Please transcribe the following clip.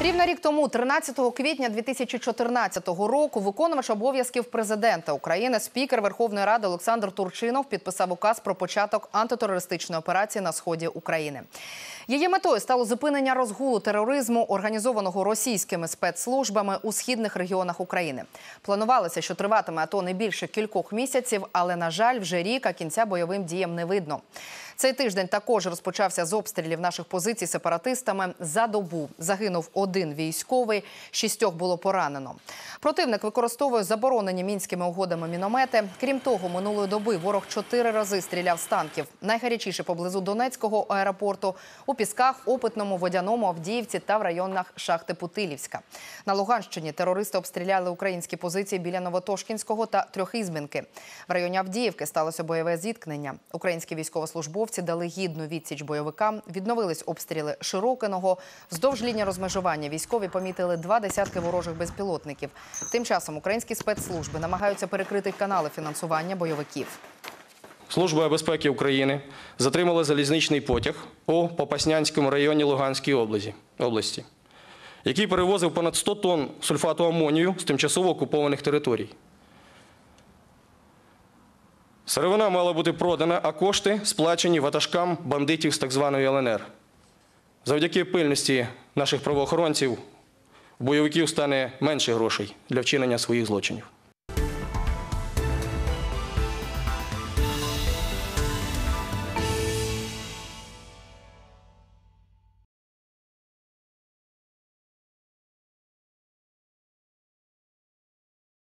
Рівно рік тому, 13 квітня 2014 року, виконувач обов'язків президента України, спікер Верховної Ради Олександр Турчинов підписав указ про початок антитерористичної операції на сході України. Її метою стало зупинення розгулу тероризму, організованого російськими спецслужбами у східних регіонах України. Планувалося, що триватиме АТО не більше кількох місяців, але на жаль, вже рік а кінця бойовим діям не видно. Цей тиждень також розпочався з обстрілів наших позицій сепаратистами. За добу загинув один військовий, шістьох було поранено. Противник використовує заборонені мінськими угодами міномети. Крім того, минулої доби ворог чотири рази стріляв з танків. Найгарячіше поблизу Донецького аеропорту у Пісках, Опитному, Водяному, Авдіївці та в районах Шахти Путилівська. На Луганщині терористи обстріляли українські позиції біля Новотошкінського та Трьохізмінки. В районі Авдіївки сталося бойове зіткнення. Українські військовослужбовці військовослужбовці дали гідну відсіч бойовикам. Відновились обстріли Широкиного. Вздовж лінії розмежування військові помітили два десятки ворожих безпілотників. Тим часом українські спецслужби намагаються перекрити канали фінансування бойовиків. Служба безпеки України затримала залізничний потяг у Попаснянському районі Луганської області, який перевозив понад 100 тонн сульфату амонію з тимчасово окупованих територій. Сировина мала бути продана, а кошти сплачені ватажкам бандитів з так званої ЛНР. Завдяки пильності наших правоохоронців бойовиків стане менше грошей для вчинення своїх злочинів.